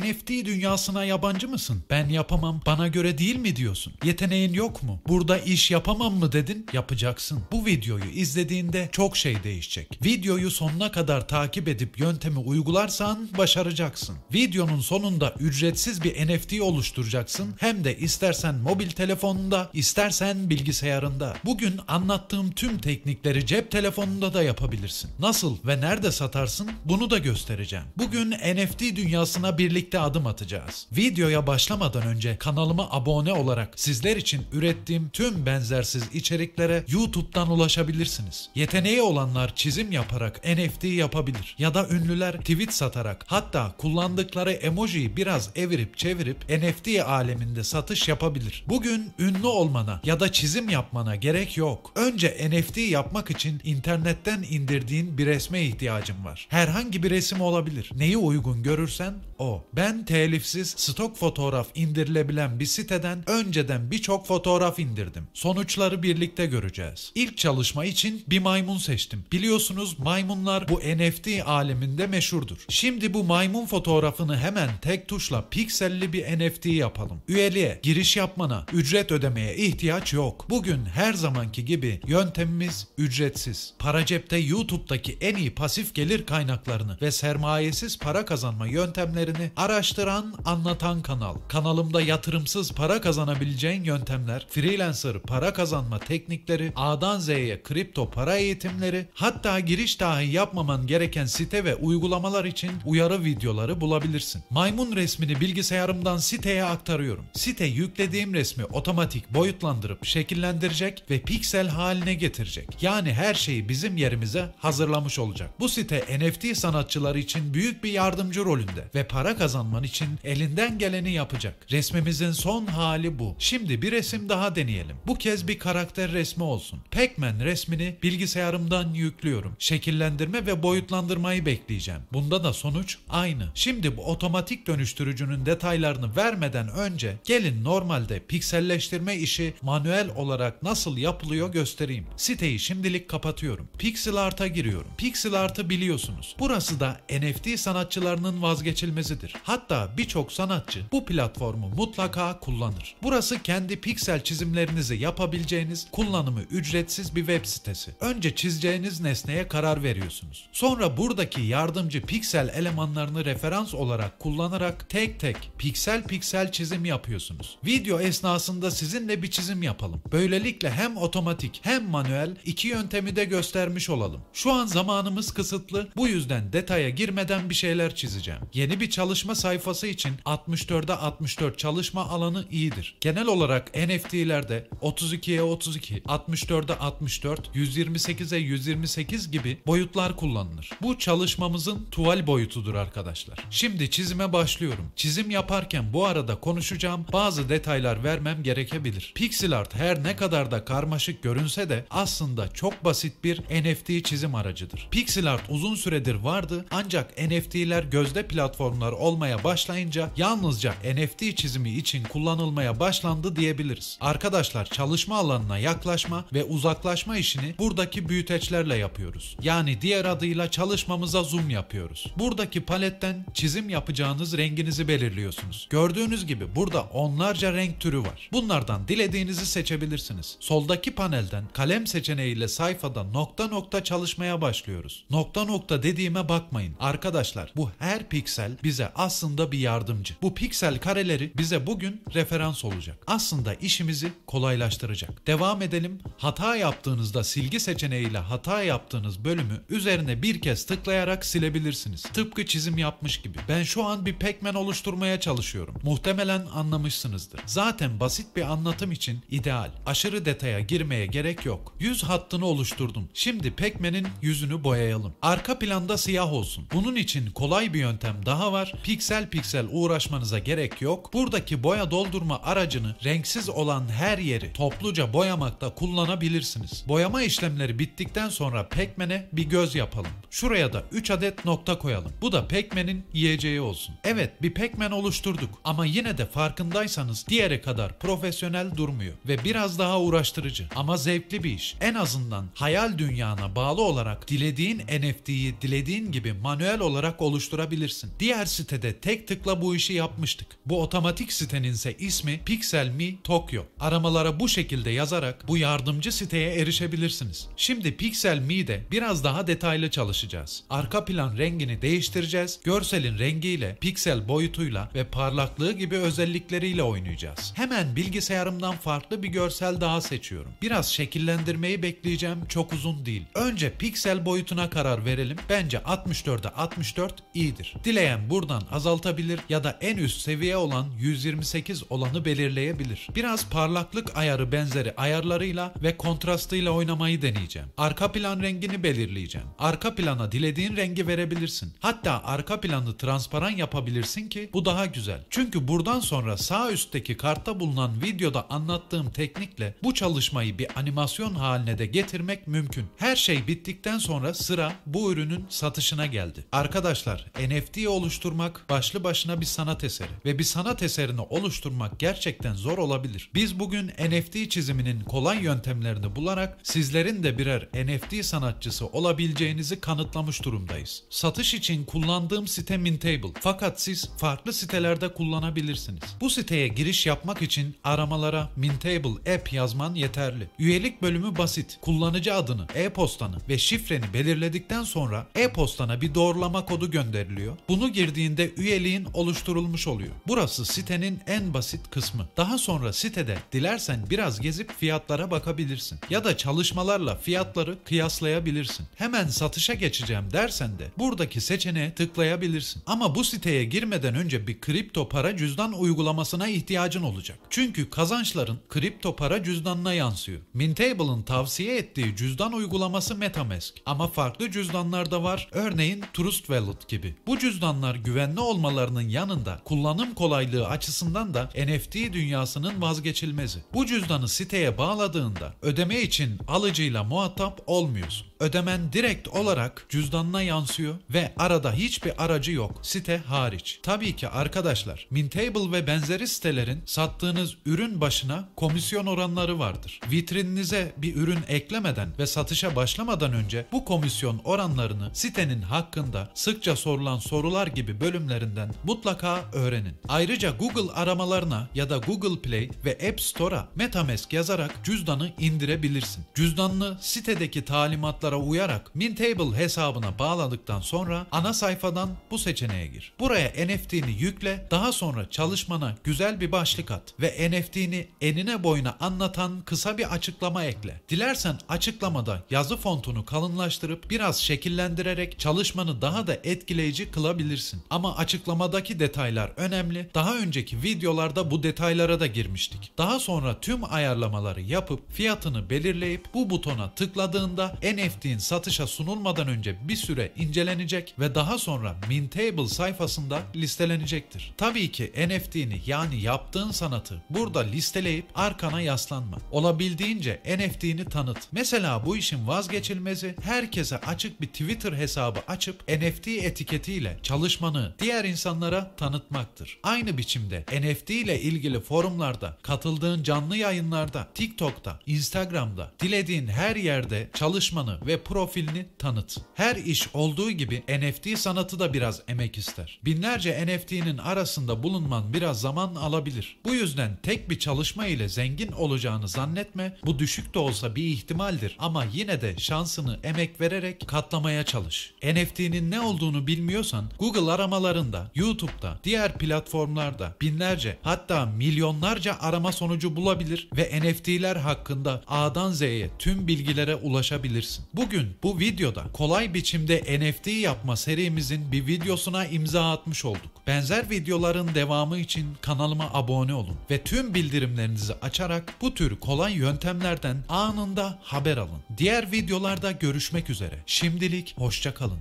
NFT dünyasına yabancı mısın? Ben yapamam, bana göre değil mi diyorsun? Yeteneğin yok mu? Burada iş yapamam mı dedin? Yapacaksın. Bu videoyu izlediğinde çok şey değişecek. Videoyu sonuna kadar takip edip yöntemi uygularsan başaracaksın. Videonun sonunda ücretsiz bir NFT oluşturacaksın. Hem de istersen mobil telefonunda, istersen bilgisayarında. Bugün anlattığım tüm teknikleri cep telefonunda da yapabilirsin. Nasıl ve nerede satarsın bunu da göstereceğim. Bugün NFT dünyasına birlikte birlikte adım atacağız. Videoya başlamadan önce kanalıma abone olarak sizler için ürettiğim tüm benzersiz içeriklere YouTube'dan ulaşabilirsiniz. Yeteneği olanlar çizim yaparak NFT yapabilir ya da ünlüler tweet satarak hatta kullandıkları emojiyi biraz evirip çevirip NFT aleminde satış yapabilir. Bugün ünlü olmana ya da çizim yapmana gerek yok. Önce NFT yapmak için internetten indirdiğin bir resme ihtiyacın var. Herhangi bir resim olabilir. Neyi uygun görürsen o. Ben telifsiz stok fotoğraf indirilebilen bir siteden önceden birçok fotoğraf indirdim. Sonuçları birlikte göreceğiz. İlk çalışma için bir maymun seçtim. Biliyorsunuz maymunlar bu NFT aleminde meşhurdur. Şimdi bu maymun fotoğrafını hemen tek tuşla pikselli bir NFT yapalım. Üyeliğe, giriş yapmana, ücret ödemeye ihtiyaç yok. Bugün her zamanki gibi yöntemimiz ücretsiz. Para cepte YouTube'daki en iyi pasif gelir kaynaklarını ve sermayesiz para kazanma yöntemlerini Araştıran, anlatan kanal. Kanalımda yatırımsız para kazanabileceğin yöntemler, freelancer para kazanma teknikleri, A'dan Z'ye kripto para eğitimleri, hatta giriş dahi yapmaman gereken site ve uygulamalar için uyarı videoları bulabilirsin. Maymun resmini bilgisayarımdan siteye aktarıyorum. Site yüklediğim resmi otomatik boyutlandırıp şekillendirecek ve piksel haline getirecek. Yani her şeyi bizim yerimize hazırlamış olacak. Bu site NFT sanatçıları için büyük bir yardımcı rolünde ve para kazanma kazanman için elinden geleni yapacak. Resmimizin son hali bu. Şimdi bir resim daha deneyelim. Bu kez bir karakter resmi olsun. Pac-Man resmini bilgisayarımdan yüklüyorum. Şekillendirme ve boyutlandırmayı bekleyeceğim. Bunda da sonuç aynı. Şimdi bu otomatik dönüştürücünün detaylarını vermeden önce gelin normalde pikselleştirme işi manuel olarak nasıl yapılıyor göstereyim. Siteyi şimdilik kapatıyorum. Pixel Art'a giriyorum. Pixel Art'ı biliyorsunuz. Burası da NFT sanatçılarının vazgeçilmezidir. Hatta birçok sanatçı bu platformu mutlaka kullanır. Burası kendi piksel çizimlerinizi yapabileceğiniz, kullanımı ücretsiz bir web sitesi. Önce çizeceğiniz nesneye karar veriyorsunuz. Sonra buradaki yardımcı piksel elemanlarını referans olarak kullanarak tek tek piksel piksel çizim yapıyorsunuz. Video esnasında sizinle bir çizim yapalım. Böylelikle hem otomatik hem manuel iki yöntemi de göstermiş olalım. Şu an zamanımız kısıtlı. Bu yüzden detaya girmeden bir şeyler çizeceğim. Yeni bir çalışma çalışma sayfası için 64'e 64 çalışma alanı iyidir. Genel olarak NFT'lerde 32'ye 32, 64'e 64, 128'e 128 gibi boyutlar kullanılır. Bu çalışmamızın tuval boyutudur arkadaşlar. Şimdi çizime başlıyorum. Çizim yaparken bu arada konuşacağım bazı detaylar vermem gerekebilir. Pixel art her ne kadar da karmaşık görünse de aslında çok basit bir NFT çizim aracıdır. Pixel art uzun süredir vardı ancak NFT'ler gözde platformlar olmak kullanılmaya başlayınca yalnızca NFT çizimi için kullanılmaya başlandı diyebiliriz. Arkadaşlar çalışma alanına yaklaşma ve uzaklaşma işini buradaki büyüteçlerle yapıyoruz. Yani diğer adıyla çalışmamıza zoom yapıyoruz. Buradaki paletten çizim yapacağınız renginizi belirliyorsunuz. Gördüğünüz gibi burada onlarca renk türü var. Bunlardan dilediğinizi seçebilirsiniz. Soldaki panelden kalem seçeneğiyle sayfada nokta nokta çalışmaya başlıyoruz. Nokta nokta dediğime bakmayın. Arkadaşlar bu her piksel bize aslında bir yardımcı. Bu piksel kareleri bize bugün referans olacak. Aslında işimizi kolaylaştıracak. Devam edelim. Hata yaptığınızda silgi seçeneğiyle hata yaptığınız bölümü üzerine bir kez tıklayarak silebilirsiniz. Tıpkı çizim yapmış gibi. Ben şu an bir pekmen oluşturmaya çalışıyorum. Muhtemelen anlamışsınızdır. Zaten basit bir anlatım için ideal. Aşırı detaya girmeye gerek yok. Yüz hattını oluşturdum. Şimdi pekmenin yüzünü boyayalım. Arka planda siyah olsun. Bunun için kolay bir yöntem daha var piksel piksel uğraşmanıza gerek yok. Buradaki boya doldurma aracını renksiz olan her yeri topluca boyamakta kullanabilirsiniz. Boyama işlemleri bittikten sonra pekmene bir göz yapalım. Şuraya da 3 adet nokta koyalım. Bu da pekmenin yiyeceği olsun. Evet bir pekmen oluşturduk ama yine de farkındaysanız diğeri kadar profesyonel durmuyor ve biraz daha uğraştırıcı ama zevkli bir iş. En azından hayal dünyana bağlı olarak dilediğin NFT'yi dilediğin gibi manuel olarak oluşturabilirsin. Diğer sitede sitede tek tıkla bu işi yapmıştık. Bu otomatik sitenin ise ismi Pixel Mi Tokyo. Aramalara bu şekilde yazarak bu yardımcı siteye erişebilirsiniz. Şimdi Pixel Mi'de biraz daha detaylı çalışacağız. Arka plan rengini değiştireceğiz. Görselin rengiyle, piksel boyutuyla ve parlaklığı gibi özellikleriyle oynayacağız. Hemen bilgisayarımdan farklı bir görsel daha seçiyorum. Biraz şekillendirmeyi bekleyeceğim. Çok uzun değil. Önce piksel boyutuna karar verelim. Bence 64'e 64 iyidir. Dileyen buradan azaltabilir ya da en üst seviye olan 128 olanı belirleyebilir. Biraz parlaklık ayarı benzeri ayarlarıyla ve kontrastıyla oynamayı deneyeceğim. Arka plan rengini belirleyeceğim. Arka plana dilediğin rengi verebilirsin. Hatta arka planı transparan yapabilirsin ki bu daha güzel. Çünkü buradan sonra sağ üstteki kartta bulunan videoda anlattığım teknikle bu çalışmayı bir animasyon haline de getirmek mümkün. Her şey bittikten sonra sıra bu ürünün satışına geldi. Arkadaşlar NFT oluşturmak başlı başına bir sanat eseri ve bir sanat eserini oluşturmak gerçekten zor olabilir. Biz bugün NFT çiziminin kolay yöntemlerini bularak sizlerin de birer NFT sanatçısı olabileceğinizi kanıtlamış durumdayız. Satış için kullandığım site Mintable fakat siz farklı sitelerde kullanabilirsiniz. Bu siteye giriş yapmak için aramalara Mintable app yazman yeterli. Üyelik bölümü basit. Kullanıcı adını, e-postanı ve şifreni belirledikten sonra e-postana bir doğrulama kodu gönderiliyor. Bunu girdiğinde üyeliğin oluşturulmuş oluyor. Burası sitenin en basit kısmı. Daha sonra sitede dilersen biraz gezip fiyatlara bakabilirsin. Ya da çalışmalarla fiyatları kıyaslayabilirsin. Hemen satışa geçeceğim dersen de buradaki seçeneğe tıklayabilirsin. Ama bu siteye girmeden önce bir kripto para cüzdan uygulamasına ihtiyacın olacak. Çünkü kazançların kripto para cüzdanına yansıyor. Mintable'ın tavsiye ettiği cüzdan uygulaması MetaMask ama farklı cüzdanlar da var. Örneğin Trust Wallet gibi. Bu cüzdanlar güvenli olmalarının yanında kullanım kolaylığı açısından da NFT dünyasının vazgeçilmezi. Bu cüzdanı siteye bağladığında ödeme için alıcıyla muhatap olmuyorsun. Ödemen direkt olarak cüzdanına yansıyor ve arada hiçbir aracı yok site hariç. Tabii ki arkadaşlar Mintable ve benzeri sitelerin sattığınız ürün başına komisyon oranları vardır. Vitrininize bir ürün eklemeden ve satışa başlamadan önce bu komisyon oranlarını sitenin hakkında sıkça sorulan sorular gibi bölümlerinden mutlaka öğrenin. Ayrıca Google aramalarına ya da Google Play ve App Store'a MetaMask yazarak cüzdanı indirebilirsin. Cüzdanını sitedeki talimatlar kurallara uyarak Mintable hesabına bağladıktan sonra ana sayfadan bu seçeneğe gir. Buraya NFT'ni yükle, daha sonra çalışmana güzel bir başlık at ve NFT'ni enine boyuna anlatan kısa bir açıklama ekle. Dilersen açıklamada yazı fontunu kalınlaştırıp biraz şekillendirerek çalışmanı daha da etkileyici kılabilirsin. Ama açıklamadaki detaylar önemli. Daha önceki videolarda bu detaylara da girmiştik. Daha sonra tüm ayarlamaları yapıp fiyatını belirleyip bu butona tıkladığında NFT Bitcoin satışa sunulmadan önce bir süre incelenecek ve daha sonra Mintable sayfasında listelenecektir. Tabii ki NFT'ni yani yaptığın sanatı burada listeleyip arkana yaslanma. Olabildiğince NFT'ni tanıt. Mesela bu işin vazgeçilmezi herkese açık bir Twitter hesabı açıp NFT etiketiyle çalışmanı diğer insanlara tanıtmaktır. Aynı biçimde NFT ile ilgili forumlarda, katıldığın canlı yayınlarda, TikTok'ta, Instagram'da, dilediğin her yerde çalışmanı ve profilini tanıt. Her iş olduğu gibi NFT sanatı da biraz emek ister. Binlerce NFT'nin arasında bulunman biraz zaman alabilir. Bu yüzden tek bir çalışma ile zengin olacağını zannetme. Bu düşük de olsa bir ihtimaldir ama yine de şansını emek vererek katlamaya çalış. NFT'nin ne olduğunu bilmiyorsan Google aramalarında, YouTube'da, diğer platformlarda binlerce hatta milyonlarca arama sonucu bulabilir ve NFT'ler hakkında A'dan Z'ye tüm bilgilere ulaşabilirsin. Bugün bu videoda kolay biçimde NFT yapma serimizin bir videosuna imza atmış olduk. Benzer videoların devamı için kanalıma abone olun ve tüm bildirimlerinizi açarak bu tür kolay yöntemlerden anında haber alın. Diğer videolarda görüşmek üzere. Şimdilik hoşçakalın.